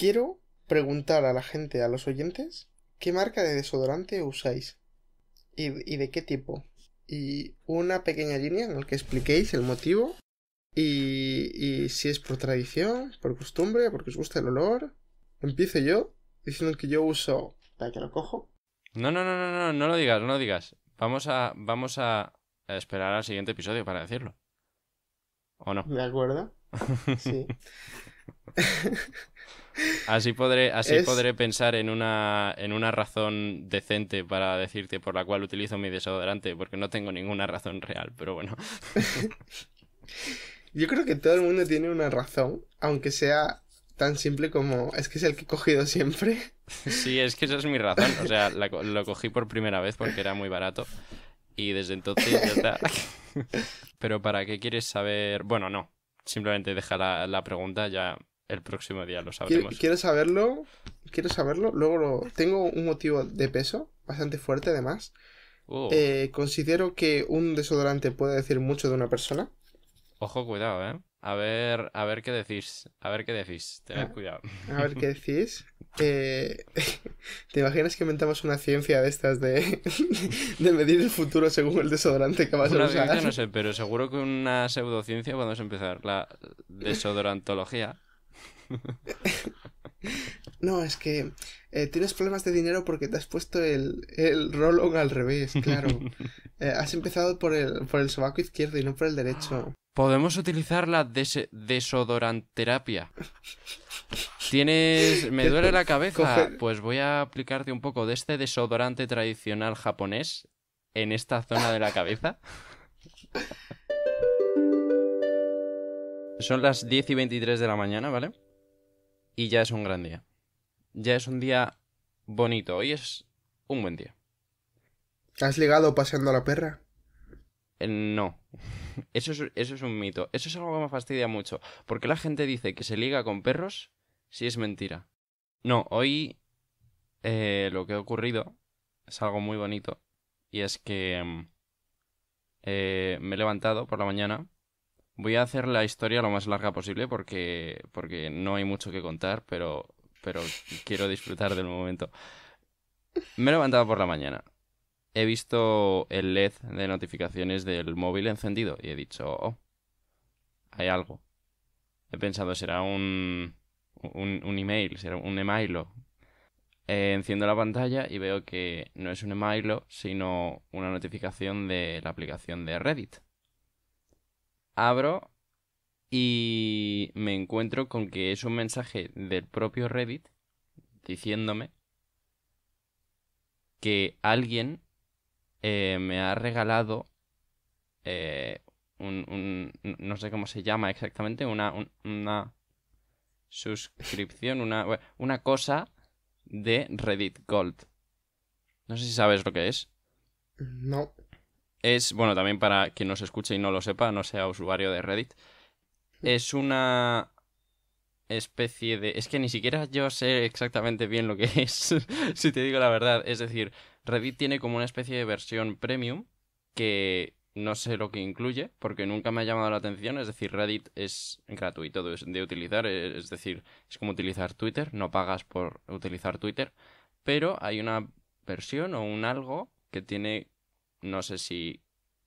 Quiero preguntar a la gente, a los oyentes, qué marca de desodorante usáis y, de qué tipo. Y una pequeña línea en la que expliquéis el motivo y, y, si es por tradición, por costumbre, porque os gusta el olor. Empiezo yo diciendo que yo uso. ¿Para que lo cojo? No, no, no, no, no, no lo digas, no lo digas. Vamos a, vamos a esperar al siguiente episodio para decirlo. ¿O no? De acuerdo. sí. Así podré, así podré pensar en una, en una razón decente para decirte por la cual utilizo mi desodorante, porque no tengo ninguna razón real, pero bueno. Yo creo que todo el mundo tiene una razón, aunque sea tan simple como es que es el que he cogido siempre. Sí, es que esa es mi razón. O sea, lo cogí por primera vez porque era muy barato. Y desde entonces ya está. Pero ¿para qué quieres saber? Bueno, no. Simplemente deja la pregunta, ya el próximo día lo sabremos. Quiero saberlo? quiero saberlo? Luego tengo un motivo de peso, bastante fuerte además. Oh. Eh, considero que un desodorante puede decir mucho de una persona. Ojo, cuidado, ¿eh? A ver, a ver qué decís. A ver qué decís. Tened ah, cuidado. A ver qué decís. Eh, ¿Te imaginas que inventamos una ciencia de estas de, medir el futuro según el desodorante que vas a usar? no sé, pero seguro que una pseudociencia podemos empezar. La desodorantología. no, es que eh, tienes problemas de dinero porque te has puesto el, el al revés, claro. Eh, has empezado por el, por sobaco izquierdo y no por el derecho. Podemos utilizar la desodorante desodoranterapia. Tienes. Me duele la cabeza. Pues voy a aplicarte un poco de este desodorante tradicional japonés en esta zona de la cabeza. Son las 10 y 23 de la mañana, ¿vale? Y ya es un gran día. Ya es un día bonito. Hoy es un buen día. ¿Has ligado paseando a la perra? Eh, no. Eso es, eso es un mito. Eso es algo que me fastidia mucho. Porque la gente dice que se liga con perros si es mentira. No, hoy eh, lo que ha ocurrido es algo muy bonito. Y es que mm, eh, me he levantado por la mañana Voy a hacer la historia lo más larga posible porque, porque no hay mucho que contar, pero, pero quiero disfrutar del momento. Me he levantado por la mañana. He visto el LED de notificaciones del móvil encendido y he dicho, oh, hay algo. He pensado, será un, email, será un email. Eh, enciendo la pantalla y veo que no es un emailo, sino una notificación de la aplicación de Reddit abro y me encuentro con que es un mensaje del propio Reddit diciéndome que alguien eh, me ha regalado eh, un, no sé cómo se llama exactamente, una, una suscripción, una, una cosa de Reddit Gold. No sé si sabes lo que es. No es, bueno, también para quien nos escuche y no lo sepa, no sea usuario de Reddit, es una especie de... Es que ni siquiera yo sé exactamente bien lo que es, si te digo la verdad. Es decir, Reddit tiene como una especie de versión premium que no sé lo que incluye porque nunca me ha llamado la atención. Es decir, Reddit es gratuito de utilizar, e, es decir, es como utilizar Twitter, no pagas por utilizar Twitter, pero hay una versión o un algo que tiene no sé si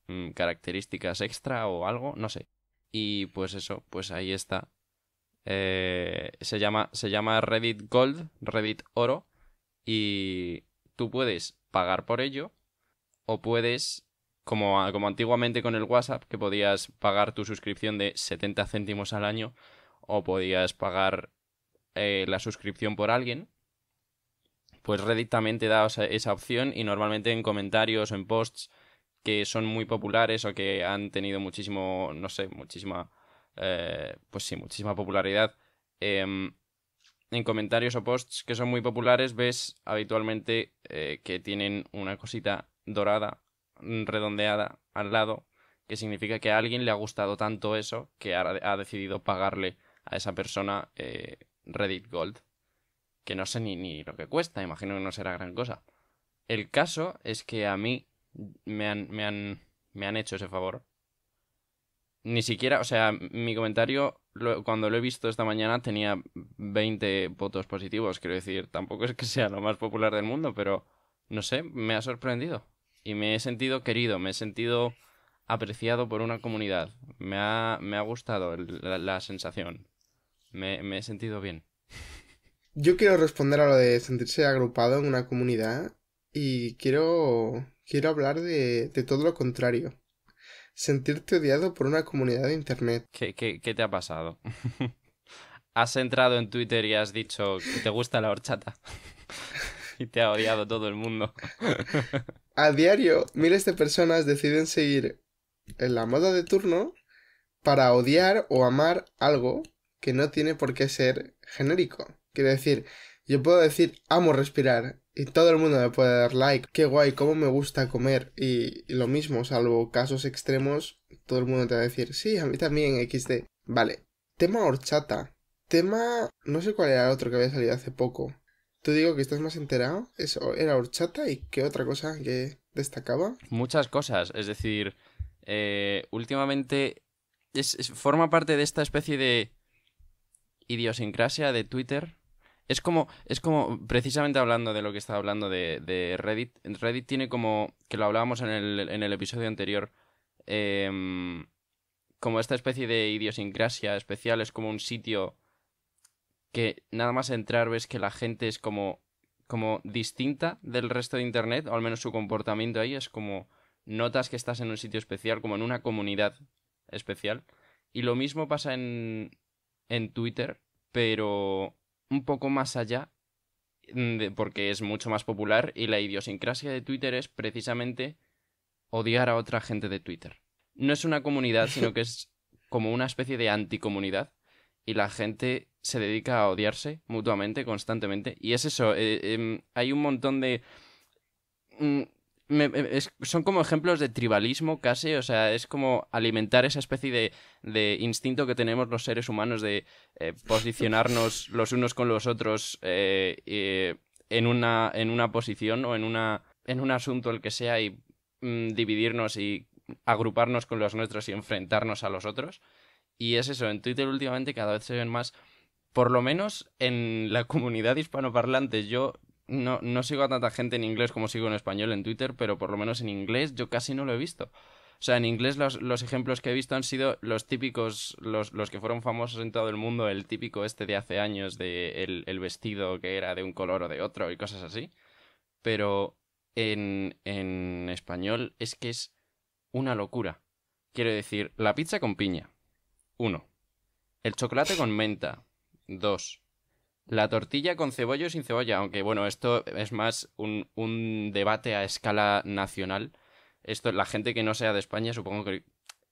mm, características extra o algo, no sé. Y pues eso, pues ahí está. Eh, se, llama, se llama Reddit Gold, Reddit Oro, y tú puedes pagar por ello o puedes, como, como antiguamente con el WhatsApp, que podías pagar tu suscripción de 70 céntimos al año o podías pagar eh, la suscripción por alguien pues Reddit también da esa opción y normalmente en comentarios o en posts que son muy populares o que han tenido muchísimo, no sé, muchísima, eh, pues sí, muchísima popularidad. Em, en comentarios o posts que son muy populares ves habitualmente eh, que tienen una cosita dorada, redondeada al lado, que significa que a alguien le ha gustado tanto eso que ha decidido pagarle a esa persona eh, Reddit Gold que no sé ni, ni lo que cuesta, imagino que no será gran cosa. El caso es que a mí me han, me han, me han hecho ese favor. Ni siquiera, o sea, mi comentario cuando lo he visto esta mañana tenía 20 votos positivos, quiero decir, tampoco es que sea lo más popular del mundo, pero no sé, me ha sorprendido. Y me he sentido querido, me he sentido apreciado por una comunidad. Me ha, me ha gustado la, sensación. me he sentido bien. Yo quiero responder a lo de sentirse agrupado en una comunidad y quiero, quiero hablar de, todo lo contrario. Sentirte odiado por una comunidad de Internet. ¿Qué, qué te ha pasado? has entrado en Twitter y has dicho que te gusta la horchata. y te ha odiado todo el mundo. a diario, miles de personas deciden seguir en la moda de turno para odiar o amar algo que no tiene por qué ser genérico. Quiero decir, yo puedo decir amo respirar y todo el mundo me puede dar like, qué guay, cómo me gusta comer y, lo mismo, salvo casos extremos, todo el mundo te va a decir sí, a mí también XD. Vale, tema horchata, tema... no sé cuál era el otro que había salido hace poco. Tú digo que estás más enterado, eso era horchata y qué otra cosa que destacaba. Muchas cosas, es decir, eh, últimamente forma parte de esta especie de idiosincrasia de Twitter. Es como, es como, precisamente hablando de lo que estaba hablando de, Reddit, Reddit tiene como, que lo hablábamos en el, episodio anterior, em, como esta especie de idiosincrasia especial, es como un sitio que nada más entrar ves que la gente es como, como distinta del resto de Internet, o al menos su comportamiento ahí es como, notas que estás en un sitio especial, como en una comunidad especial. Y lo mismo pasa en, en Twitter, pero un poco más allá, mm, de, porque es mucho más popular y la idiosincrasia de Twitter es precisamente odiar a otra gente de Twitter. No es una comunidad, sino que es como una especie de anticomunidad y la gente se dedica a odiarse mutuamente, constantemente. Y es eso, eh, em, hay un montón de... Mm, eh, son como ejemplos de tribalismo casi, o sea, es como alimentar esa especie de, instinto que tenemos los seres humanos de eh, posicionarnos los unos con los otros eh, en, una, en una posición o en, una, en un asunto el que sea y mm, dividirnos y agruparnos con los nuestros y enfrentarnos a los otros. Y es eso, en Twitter últimamente cada vez se ven más, por lo menos en la comunidad hispanoparlante, yo no, sigo a tanta gente en inglés como sigo en español en Twitter, pero por lo menos en inglés yo casi no lo he visto. O sea, en inglés los, ejemplos que he visto han sido los típicos, los, que fueron famosos en todo el mundo, el típico este de hace años, de el, vestido que era de un color o de otro y cosas así. Pero en, en, español es que es una locura. Quiero decir, la pizza con piña, uno. El chocolate con menta, dos. La tortilla con cebolla o sin cebolla, aunque bueno, esto es más un, debate a escala nacional. Esto, la gente que no sea de España supongo que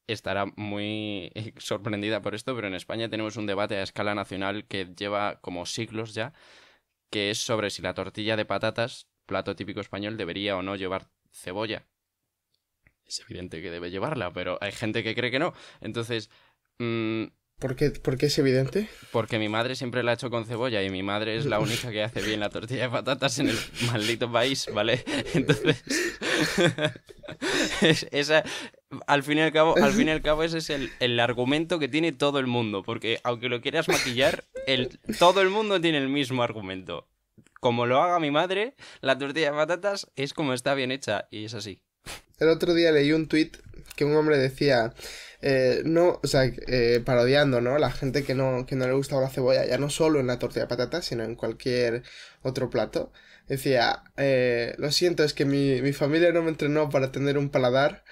estará muy sorprendida por esto, pero en España tenemos un debate a escala nacional que lleva como siglos ya, que es sobre si la tortilla de patatas, plato típico español, debería o no llevar cebolla. Es evidente que debe llevarla, pero hay gente que cree que no. Entonces, mm, ¿Por qué, es evidente? Porque mi madre siempre la ha hecho con cebolla y mi madre es la única que hace bien la tortilla de patatas en el maldito país, ¿vale? Entonces, al fin y al cabo, al fin y al cabo ese es el, el, argumento que tiene todo el mundo, porque aunque lo quieras maquillar, el, todo el mundo tiene el mismo argumento. Como lo haga mi madre, la tortilla de patatas es como está bien hecha y es así. El otro día leí un tweet que un hombre decía, eh, no, o sea, eh, parodiando, ¿no? La gente que no, que no le gusta la cebolla, ya no solo en la tortilla de patata, sino en cualquier otro plato. Decía, eh, lo siento, es que mi, familia no me entrenó para tener un paladar,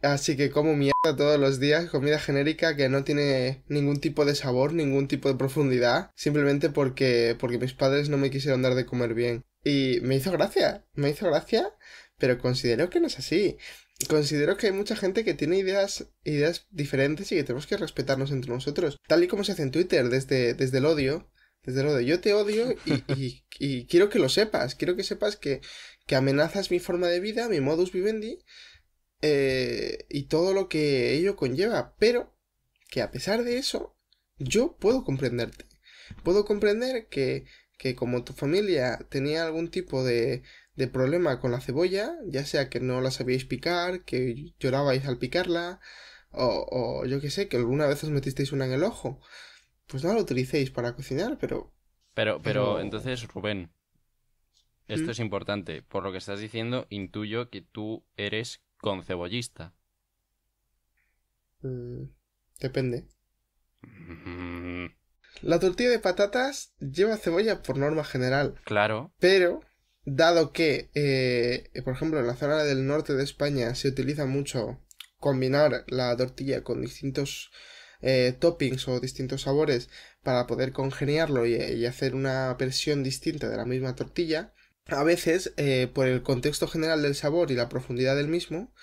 así que como mierda todos los días, comida genérica que no tiene ningún tipo de sabor, ningún tipo de profundidad, simplemente porque, porque mis padres no me quisieron dar de comer bien. Y me hizo gracia, me hizo gracia pero considero que no es así. Considero que hay mucha gente que tiene ideas, ideas diferentes y que tenemos que respetarnos entre nosotros. Tal y como se hace en Twitter, desde, desde el odio. Desde lo de Yo te odio y, quiero que lo sepas. Quiero que sepas que, amenazas mi forma de vida, mi modus vivendi eh, y todo lo que ello conlleva. Pero que a pesar de eso, yo puedo comprenderte. Puedo comprender que como tu familia tenía algún tipo de, de problema con la cebolla, ya sea que no la sabíais picar, que llorabais al picarla, o, yo que sé, que alguna vez os metisteis una en el ojo. Pues no la utilicéis para cocinar, pero... Pero, pero, entonces, Rubén, esto ¿Mm? es importante. Por lo que estás diciendo, intuyo que tú eres concebollista. cebollista. Mm, depende. Mm. La tortilla de patatas lleva cebolla por norma general. Claro. Pero dado que, eh, por ejemplo, en la zona del norte de España se utiliza mucho combinar la tortilla con distintos eh, toppings o distintos sabores para poder congeniarlo eh, y, hacer una versión distinta de la misma tortilla, a veces, por el contexto general del sabor y la profundidad del mismo,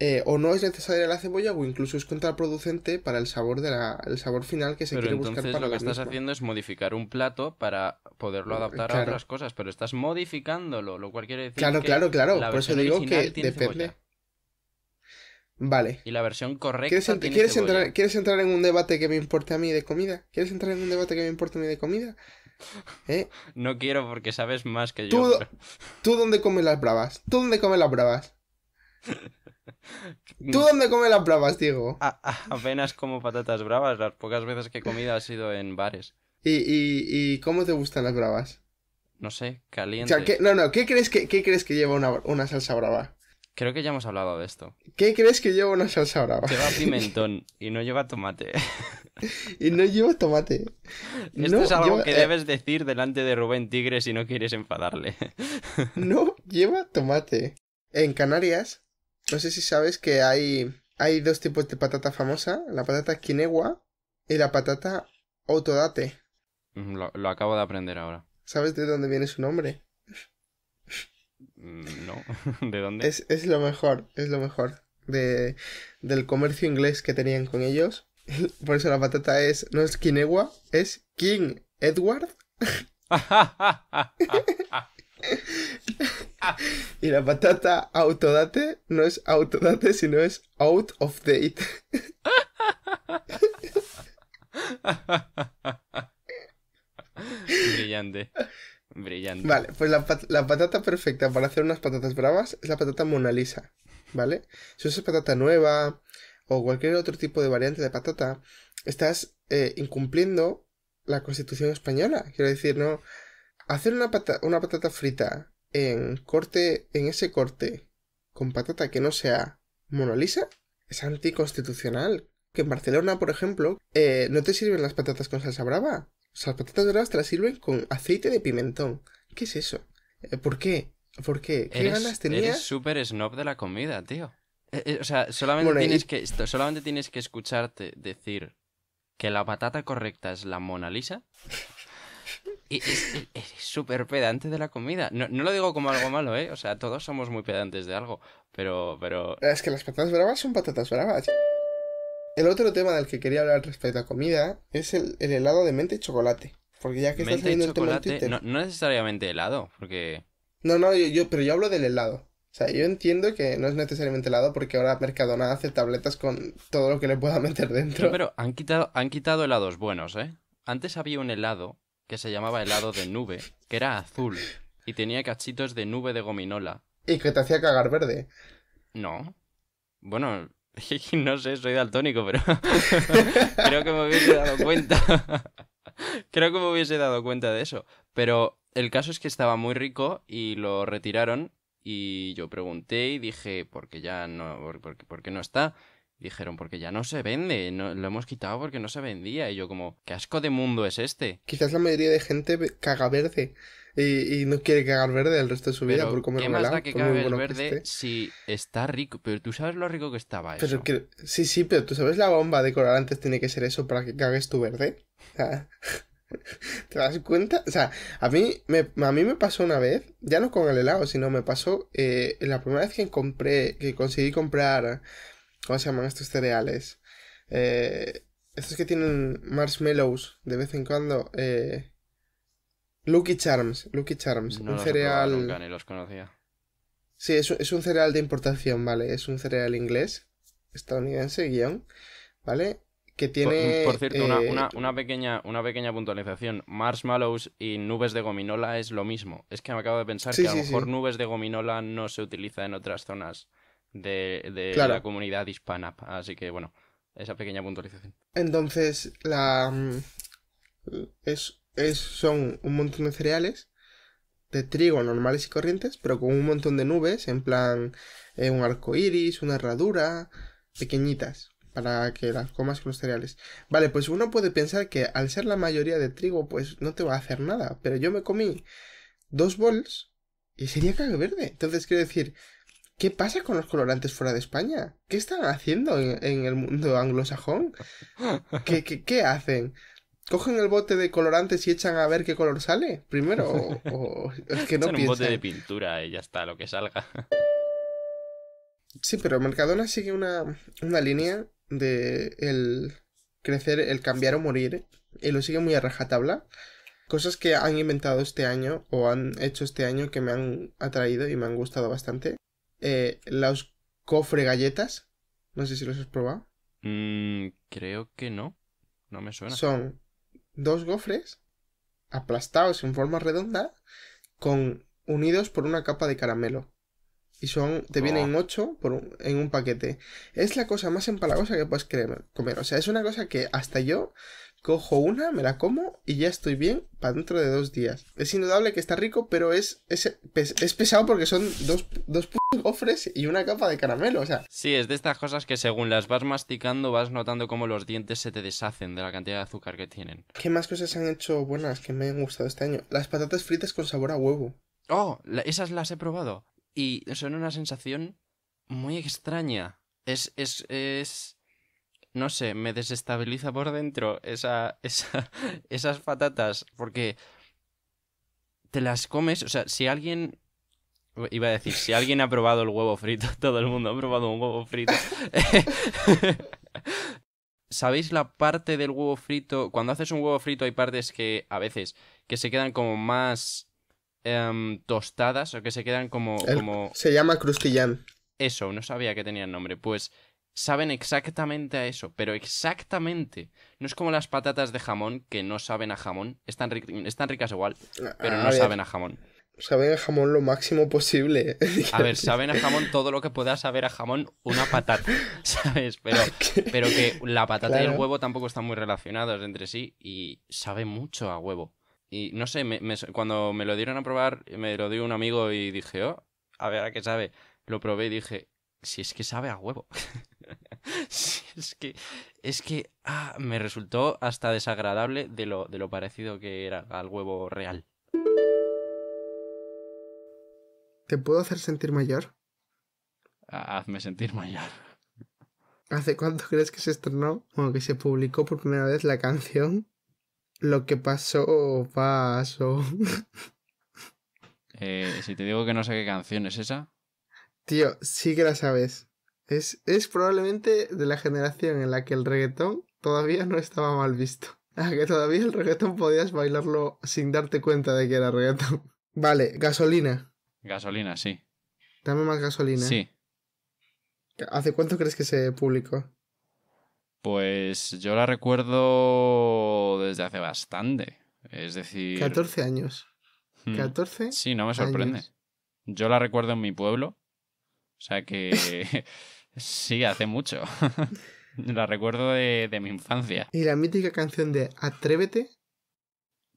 eh, o no es necesaria la cebolla o incluso es contraproducente para el sabor de el sabor final que se quiere buscar para lo que estás haciendo es modificar un plato para poderlo eh, adaptar a otras cosas pero estás modificándolo lo cual quiere decir que claro claro por eso digo que depende vale y la versión correcta ¿Quieres, entrar quieres entrar en un debate que me importe a mí de comida quieres entrar en un debate que me importe a mí de comida ¿Eh? no quiero porque sabes más que yo tú, tú dónde comes las bravas tú dónde comes las bravas ¿Tú dónde comes las bravas, Diego? apenas como patatas bravas. Las pocas veces que he comido ha sido en bares. ¿Y, cómo te gustan las bravas? No sé, caliente. no, no, ¿qué crees que, qué crees que lleva una, salsa brava? Creo que ya hemos hablado de esto. ¿Qué crees que lleva una salsa brava? Lleva pimentón y no lleva tomate. y no lleva tomate. Esto es algo que eh, debes decir delante de Rubén Tigre si no quieres enfadarle. no lleva tomate. En Canarias no sé si sabes que hay, hay dos tipos de patata famosa, la patata quinegua y la patata autodate. Mm, lo, acabo de aprender ahora. ¿Sabes de dónde viene su nombre? Mm, no, ¿de dónde? Es, lo mejor, es lo mejor. De, del comercio inglés que tenían con ellos. Por eso la patata es, no es quinegua, es King Edward. y la patata autodate no es autodate, sino es out of date. Brillante. Brillante. Vale, pues la, patata perfecta para hacer unas patatas bravas es la patata Mona Lisa, ¿vale? Si usas patata nueva o cualquier otro tipo de variante de patata, estás eh, incumpliendo la constitución española. Quiero decir, no. Hacer una, una patata frita en corte, en ese corte con patata que no sea Mona Lisa, es anticonstitucional. Que en Barcelona, por ejemplo, eh, no te sirven las patatas con salsa brava. O las patatas bravas te las sirven con aceite de pimentón. ¿Qué es eso? Eh, ¿Por qué? ¿Por qué? ¿Qué ganas tenías? Eres súper snob de la comida, tío. Eh, o sea, solamente, tienes que, solamente tienes que escucharte decir que la patata correcta es la Mona Lisa y es súper pedante de la comida. No, lo digo como algo malo, ¿eh? O sea, todos somos muy pedantes de algo, pero, pero... Es que las patatas bravas son patatas bravas. El otro tema del que quería hablar respecto a comida es el, helado de mente y chocolate. Porque ya que estás teniendo saliendo el tema Twitter... No, no, necesariamente helado, porque... No, no, yo, pero yo hablo del helado. O sea, yo entiendo que no es necesariamente helado porque ahora Mercadona hace tabletas con todo lo que le pueda meter dentro. pero han quitado, han quitado helados buenos, ¿eh? Antes había un helado que se llamaba helado de nube, que era azul y tenía cachitos de nube de gominola. ¿Y que te hacía cagar verde? No. Bueno, no sé, soy daltónico, pero creo que me hubiese dado cuenta. creo que me hubiese dado cuenta de eso. Pero el caso es que estaba muy rico y lo retiraron y yo pregunté y dije, ¿por qué ya no, qué no está? dijeron, porque ya no se vende, no, lo hemos quitado porque no se vendía. Y yo como, ¿qué asco de mundo es este? Quizás la mayoría de gente caga verde y, no quiere cagar verde el resto de su vida por comer ¿Qué que verde si está rico? Pero tú sabes lo rico que estaba eso. sí, sí, pero tú sabes la bomba de antes tiene que ser eso para que cagues tu verde. ¿Te das cuenta? O sea, a mí, me, a mí me pasó una vez, ya no con el helado, sino me pasó eh, la primera vez que compré, que conseguí comprar ¿Cómo se llaman estos cereales? Eh, estos que tienen marshmallows de vez en cuando. Eh, Lucky Charms, Lucky Charms, no un cereal. Nunca, los conocía. Sí, es, es, un cereal de importación, ¿vale? Es un cereal inglés, estadounidense, guión, ¿vale? Que tiene. Por, cierto, una, eh, una, pequeña, una pequeña puntualización. Marshmallows y nubes de gominola es lo mismo. Es que me acabo de pensar que a lo mejor nubes de gominola no se utiliza en otras zonas de, la comunidad hispana. Así que bueno, esa pequeña puntualización. Entonces, la mm, es, es, son un montón de cereales de trigo normales y corrientes, pero con un montón de nubes, en plan eh, un arco iris, una herradura, pequeñitas, para que las comas con los cereales. Vale, pues uno puede pensar que al ser la mayoría de trigo, pues no te va a hacer nada, pero yo me comí dos bols y sería caga verde. Entonces quiero decir, ¿Qué pasa con los colorantes fuera de España? ¿Qué están haciendo en, el mundo anglosajón? ¿Qué, ¿Qué, qué, hacen? ¿Cogen el bote de colorantes y echan a ver qué color sale? Primero, o, es que no echan un bote de pintura y ya está, lo que salga. Sí, pero Mercadona sigue una, una línea de el crecer, el cambiar o morir, y lo sigue muy a rajatabla. Cosas que han inventado este año o han hecho este año que me han atraído y me han gustado bastante. Eh, los cofre galletas. No sé si los has probado. Mm, creo que no. No me suena. Son dos gofres aplastados en forma redonda con unidos por una capa de caramelo. Y son, te vienen ocho por en un paquete. Es la cosa más empalagosa que puedes comer. O sea, es una cosa que hasta yo cojo una, me la como y ya estoy bien para dentro de dos días. Es indudable que está rico, pero es, es, pesado porque son dos, dos cofres y una capa de caramelo, o sea. Sí, es de estas cosas que según las vas masticando vas notando cómo los dientes se te deshacen de la cantidad de azúcar que tienen. ¿Qué más cosas han hecho buenas que me han gustado este año? Las patatas fritas con sabor a huevo. Oh, esas las he probado y son una sensación muy extraña. Es, es, es, no sé, me desestabiliza por dentro esa, esas patatas porque te las comes, o sea, si alguien Iba a decir, si alguien ha probado el huevo frito, todo el mundo ha probado un huevo frito. ¿Sabéis la parte del huevo frito? Cuando haces un huevo frito hay partes que a veces que se quedan como más em, tostadas o que se quedan como, Se llama crustillán. Eso, no sabía que tenía nombre. Pues saben exactamente a eso, pero exactamente. No es como las patatas de jamón que no saben a jamón. Están, están ricas igual, pero no saben a jamón saben a jamón lo máximo posible. A ver, saben a jamón todo lo que pueda saber a jamón una patata, ¿sabes? Pero, pero que la patata y el huevo tampoco están muy relacionados entre sí y sabe mucho a huevo. Y no sé, cuando me lo dieron a probar, me lo dio un amigo y dije, oh, a ver a qué sabe. Lo probé y dije, si es que sabe a huevo. es que, es que, ah, me resultó hasta desagradable de lo, de lo parecido que era al huevo real. ¿Te puedo hacer sentir mayor? Ah, hazme sentir mayor. ¿Hace cuánto crees que se estrenó? o que se publicó por primera vez la canción. Lo que pasó, pasó. Eh, si te digo que no sé qué canción es esa. Tío, sí que la sabes. Es, es probablemente de la generación en la que el reggaetón todavía no estaba mal visto. que todavía el reggaetón podías bailarlo sin darte cuenta de que era reggaetón. Vale, gasolina. Gasolina, sí. Dame más gasolina. Sí. ¿Hace cuánto crees que se publicó? Pues yo la recuerdo desde hace bastante. Es decir. 14 años. 14. Hmm, sí, no me sorprende. Yo la recuerdo en mi pueblo. O sea que. sí, hace mucho. la recuerdo de mi infancia. Y la mítica canción de Atrévete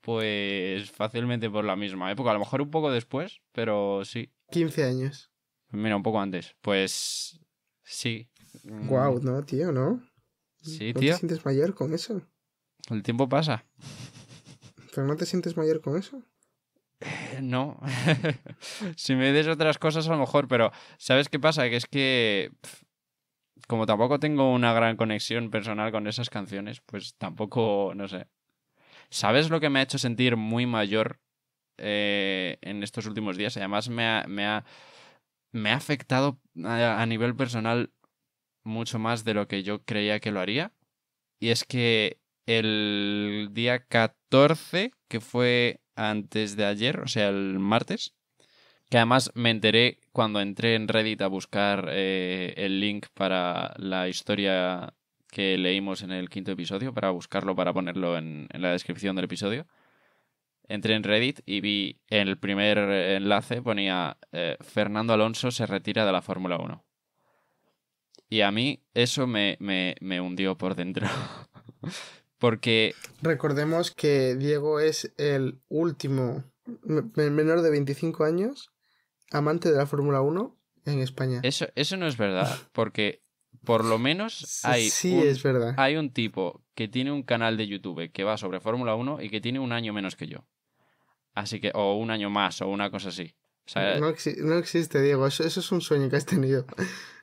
pues fácilmente por la misma época, a lo mejor un poco después, pero sí. 15 años. Mira, un poco antes. Pues sí. Wow, no, tío, ¿no? Sí, ¿No te sientes mayor con eso? El tiempo pasa. ¿Pero no te sientes mayor con eso? Eh, no. si me des otras cosas, a lo mejor, pero ¿sabes qué pasa? Que es que. Como tampoco tengo una gran conexión personal con esas canciones, pues tampoco, no sé. ¿Sabes lo que me ha hecho sentir muy mayor eh, en estos últimos días? Además, me ha, me afectado a, nivel personal mucho más de lo que yo creía que lo haría. Y es que el día 14, que fue antes de ayer, o sea, el martes, que además me enteré cuando entré en Reddit a buscar eh, el link para la historia que leímos en el quinto episodio para buscarlo, para ponerlo en, la descripción del episodio. Entré en Reddit y vi en el primer enlace ponía eh, Fernando Alonso se retira de la Fórmula 1. Y a mí eso me, hundió por dentro. Porque... Recordemos que Diego es el último menor de 25 años amante de la Fórmula 1 en España. Eso, eso no es verdad, porque por lo menos hay, sí, un, es verdad. hay un tipo que tiene un canal de YouTube que va sobre Fórmula 1 y que tiene un año menos que yo. Así que, o un año más, o una cosa así. no, existe, Diego, eso, eso, es un sueño que has tenido.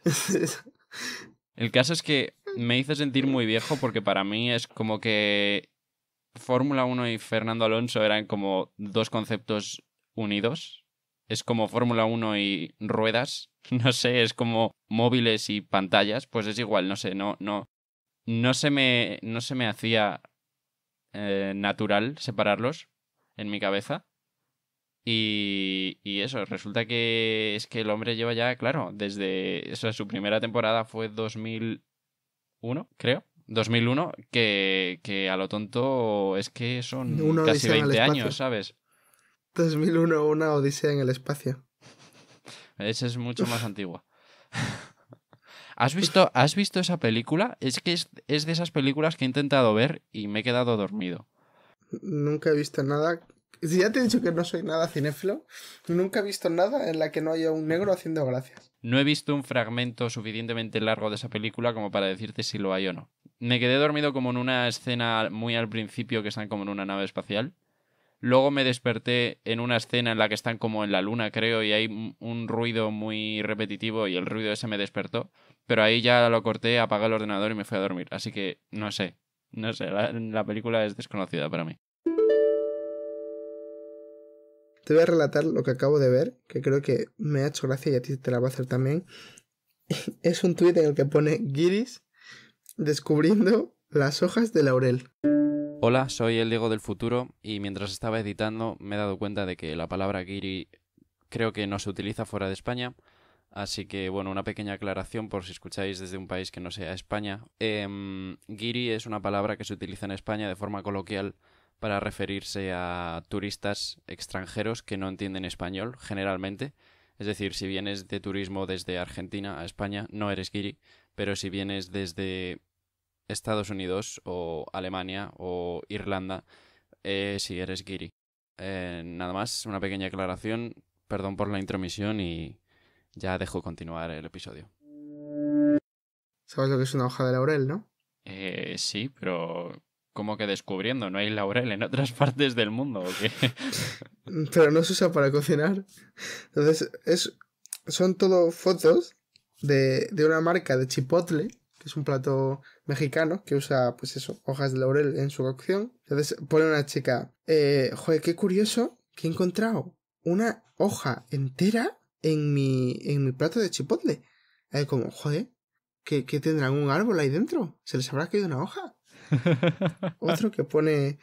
el caso es que me hice sentir muy viejo porque para mí es como que Fórmula 1 y Fernando Alonso eran como dos conceptos unidos es como Fórmula 1 y ruedas, no sé, es como móviles y pantallas, pues es igual, no sé, no, no, no se me, no se me hacía eh, natural separarlos en mi cabeza. Y, eso, resulta que es que el hombre lleva ya, claro, desde, su primera temporada fue 2001, creo, 2001, que, que a lo tonto es que son casi 20 años, ¿sabes? 2001, una odisea en el espacio. Esa es mucho más antigua. ¿Has visto, ¿Has visto esa película? Es que es, de esas películas que he intentado ver y me he quedado dormido. Nunca he visto nada. Si ya te he dicho que no soy nada cineflo, nunca he visto nada en la que no haya un negro haciendo gracias. No he visto un fragmento suficientemente largo de esa película como para decirte si lo hay o no. Me quedé dormido como en una escena muy al principio que están como en una nave espacial Luego me desperté en una escena en la que están como en la luna, creo, y hay un ruido muy repetitivo y el ruido ese me despertó. Pero ahí ya lo corté, apagué el ordenador y me fui a dormir. Así que no sé, no sé, la, película es desconocida para mí. Te voy a relatar lo que acabo de ver, que creo que me ha hecho gracia y a ti te la va a hacer también. Es un tuit en el que pone Giris descubriendo las hojas de laurel. Hola, soy el Diego del futuro y mientras estaba editando me he dado cuenta de que la palabra giri creo que no se utiliza fuera de España. Así que, bueno, una pequeña aclaración por si escucháis desde un país que no sea España. Eh, es una palabra que se utiliza en España de forma coloquial para referirse a turistas extranjeros que no entienden español generalmente. Es decir, si vienes de turismo desde Argentina a España, no eres giri, pero si vienes desde Estados Unidos o Alemania o Irlanda eh, si eres giri. Eh, nada más, una pequeña aclaración. Perdón por la intromisión y ya dejo continuar el episodio. ¿Sabes lo que es una hoja de laurel, no? Eh, sí, pero como que descubriendo, no hay laurel en otras partes del mundo. pero no se usa para cocinar. Entonces, es, son todo fotos de, de una marca de chipotle es un plato mexicano que usa, pues eso, hojas de laurel en su cocción. Entonces pone una chica, eh, joder, qué curioso que he encontrado una hoja entera en mi, en mi plato de chipotle. Eh, como, joder, ¿qué tendrán un árbol ahí dentro. Se les habrá caído una hoja. Otro que pone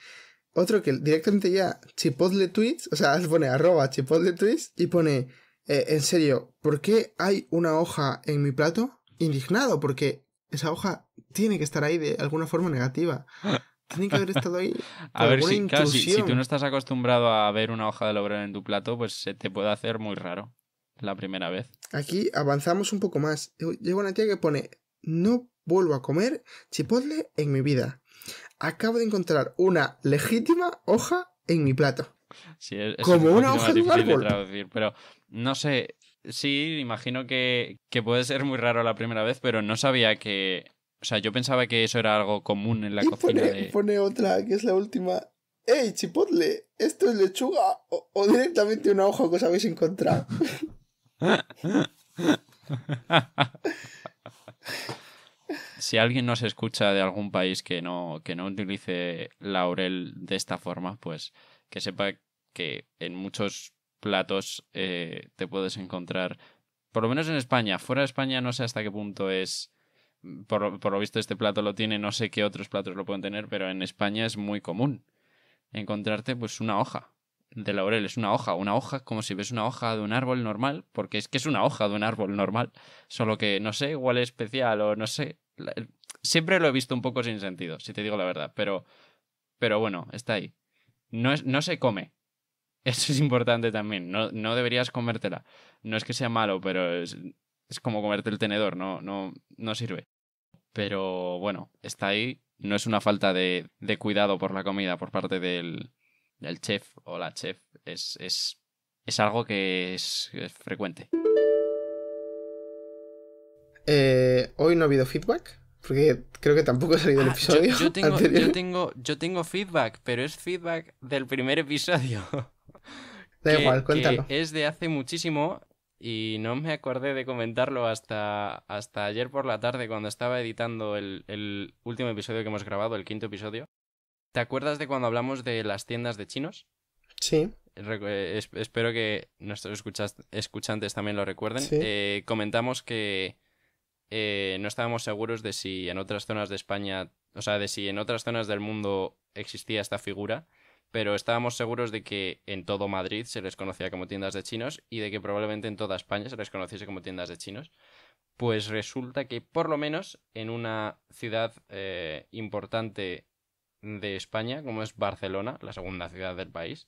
otro que directamente ya Chipotle Tweets, o sea, pone arroba Chipotle Tweets y pone, eh, en serio, ¿por qué hay una hoja en mi plato? Indignado, porque esa hoja tiene que estar ahí de alguna forma negativa. Tiene que haber estado ahí. a ver, si, si, tú no estás acostumbrado a ver una hoja de obrero en tu plato, pues se te puede hacer muy raro la primera vez. Aquí avanzamos un poco más. Llego una tía que pone: No vuelvo a comer chipotle en mi vida. Acabo de encontrar una legítima hoja en mi plato. Sí, e, Como una hoja de un árbol. De pero no sé, Sí, imagino que, puede ser muy raro la primera vez, pero no sabía que. O sea, yo pensaba que eso era algo común en la cocina. Pone, pone otra, que es la última. ¡Ey, chipotle! ¿Esto es lechuga o, directamente una hoja que os habéis encontrado? si alguien nos escucha de algún país que no, que no utilice laurel de esta forma, pues que sepa que en muchos platos eh, te puedes encontrar. Por lo menos en España. Fuera de España no sé hasta qué punto es. Por, lo visto este plato lo tiene, no sé qué otros platos lo pueden tener, pero en España es muy común encontrarte pues una hoja de laurel, es una hoja, una hoja como si ves una hoja de un árbol normal, porque es que es una hoja de un árbol normal, solo que no sé, igual es especial o no sé, siempre lo he visto un poco sin sentido, si te digo la verdad, pero, pero bueno, está ahí. No, es, no se come, eso es importante también. No, no deberías comértela. No es que sea malo, pero es, como comerte el tenedor, no, no, no sirve. Pero bueno, está ahí. No es una falta de, cuidado por la comida por parte del, chef o la chef. Es, algo que es, frecuente. Eh, hoy no ha habido feedback. Porque creo que tampoco ha salido el ah, episodio. tengo, yo tengo feedback, pero es feedback del primer episodio. Da cuéntalo. es de hace muchísimo y no me acordé de comentarlo hasta, hasta ayer por la tarde cuando estaba editando el, último episodio que hemos grabado, el quinto episodio. ¿Te acuerdas de cuando hablamos de las tiendas de chinos? Sí. Eh, espero que nuestros escuchantes también lo recuerden. Eh, comentamos que eh, no estábamos seguros de si en otras zonas de España, o sea, de si en otras zonas del mundo existía esta figura pero estábamos seguros de que en todo Madrid se les conocía como tiendas de chinos y de que probablemente en toda España se les conociese como tiendas de chinos. Pues resulta que por lo menos en una ciudad eh, importante de España, como es Barcelona, la segunda ciudad del país,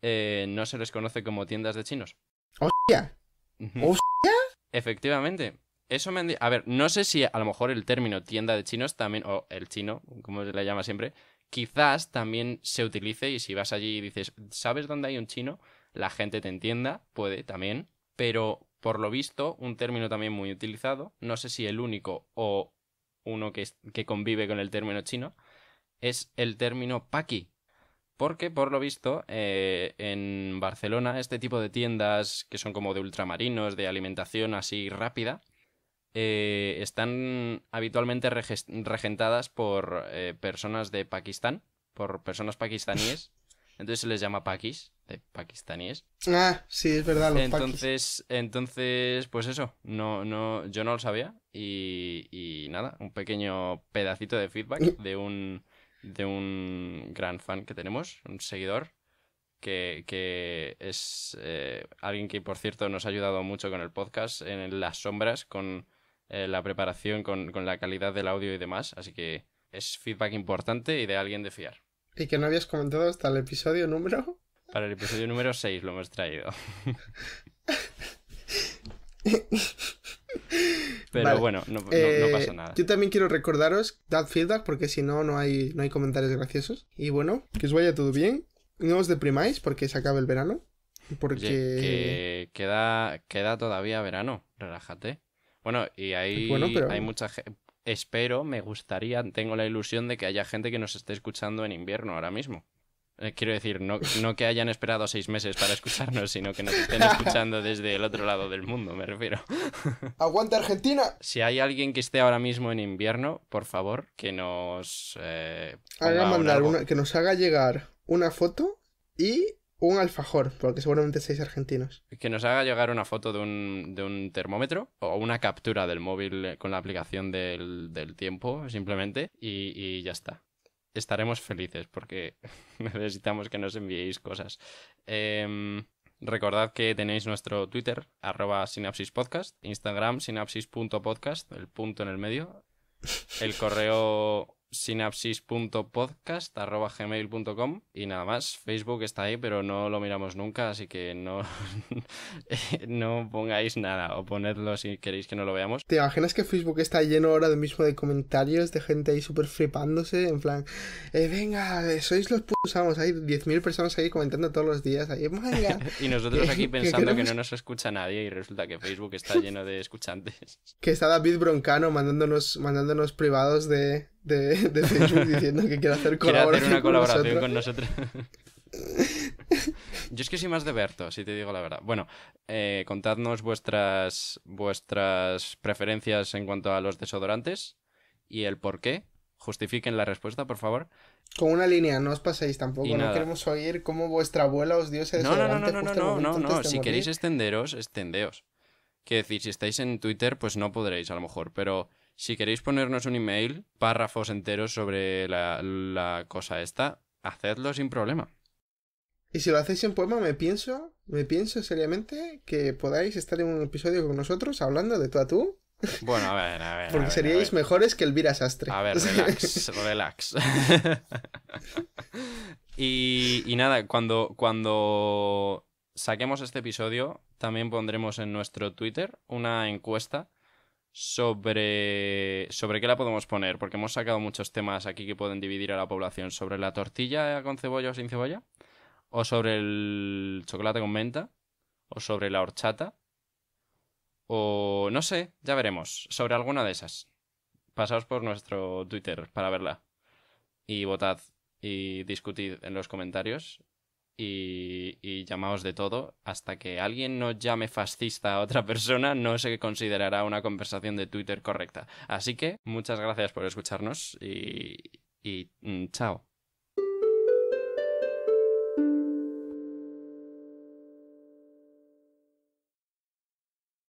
eh, no se les conoce como tiendas de chinos. ¡Hostia! ¡Hostia! Efectivamente. Eso me han A ver, no sé si a lo mejor el término tienda de chinos también, o el chino, como se le llama siempre, quizás también se utilice y si vas allí y dices, ¿sabes dónde hay un chino? La gente te entienda, puede también, pero por lo visto, un término también muy utilizado, no sé si el único o uno que, convive con el término chino, es el término paqui. Porque, por lo visto, eh, en Barcelona este tipo de tiendas que son como de ultramarinos, de alimentación así rápida, eh, están habitualmente regentadas por eh, personas de Pakistán, por personas pakistaníes. Entonces se les llama pakis, de pakistaníes. Ah, sí, es verdad, los entonces, Entonces, pues eso, no, no, yo no lo sabía y, nada, un pequeño pedacito de feedback de un, de un gran fan que tenemos, un seguidor, que, es eh, alguien que, por cierto, nos ha ayudado mucho con el podcast en las sombras con eh, la preparación con, la calidad del audio y demás. Así que es feedback importante y de alguien de fiar. ¿Y que no habías comentado hasta el episodio número? Para el episodio número 6 lo hemos traído. Pero bueno, no, eh, pasa nada. Yo también quiero recordaros, dad feedback porque si no, no hay, no hay comentarios graciosos. Y bueno, que os vaya todo bien. No os deprimáis porque se acaba el verano. Porque... queda, queda todavía verano, relájate. Bueno, y hay mucha gente. Espero, me gustaría, tengo la ilusión de que haya gente que nos esté escuchando en invierno ahora mismo. Eh, quiero decir, no, no que hayan esperado seis meses para escucharnos, sino que nos estén escuchando desde el otro lado del mundo, me refiero. ¡Aguanta Argentina! Si hay alguien que esté ahora mismo en invierno, por favor, que nos. Eh, haga mandar una, que nos haga llegar una foto y un alfajor, porque seguramente seis argentinos. Que nos haga llegar una foto de un, termómetro o una captura del móvil con la aplicación del, tiempo, simplemente, y, ya está. Estaremos felices porque necesitamos que nos enviéis cosas. Em, recordad que tenéis nuestro Twitter, arroba sinapsispodcast, Instagram sinapsis.podcast, el punto en el medio, el correo sinapsis.podcast.gmail.com y nada más. Facebook está ahí, pero no lo miramos nunca, así que no, no pongáis nada o ponedlo si queréis que no lo veamos. ¿Te imaginas que Facebook está lleno ahora mismo de comentarios de gente ahí súper flipándose? En plan, eh, venga, eh, sois los pulsamos Hay 10.000 personas ahí comentando todos los días. y nosotros aquí pensando que, que no nos escucha nadie y resulta que Facebook está lleno de escuchantes. Que está David Broncano mandándonos, mandándonos privados de de, Facebook diciendo que quiere hacer colaboración, con nosotros. Yo es que soy más de Berto, si te digo la verdad. Bueno, eh, contadnos vuestras, vuestras preferencias en cuanto a los desodorantes y el por qué. Justifiquen la respuesta, por favor. Con una línea, no os paséis tampoco. No queremos oír cómo vuestra abuela os dio ese desodorante. No, no, no, no, no, no, Si queréis extenderos, extendeos. Que decir, si estáis en Twitter, pues no podréis a lo mejor, pero si queréis ponernos un email, párrafos enteros sobre la, cosa esta, hacedlo sin problema. Y si lo hacéis en poema, me pienso, me pienso seriamente que podáis estar en un episodio con nosotros hablando de tú a tú. Bueno, a ver, a ver. Porque seríais mejores que Elvira Sastre. A ver, relax, relax. y, nada, cuando, cuando saquemos este episodio, también pondremos en nuestro Twitter una encuesta sobre, sobre qué la podemos poner, porque hemos sacado muchos temas aquí que pueden dividir a la población. ¿Sobre la tortilla con cebolla o sin cebolla? ¿O sobre el chocolate con menta? ¿O sobre la horchata? O no sé, ya veremos. Sobre alguna de esas. Pasaos por nuestro Twitter para verla. Y votad y discutid en los comentarios y, llamaos de todo. Hasta que alguien no llame fascista a otra persona, no se considerará una conversación de Twitter correcta. Así que muchas gracias por escucharnos y, y mm, chao.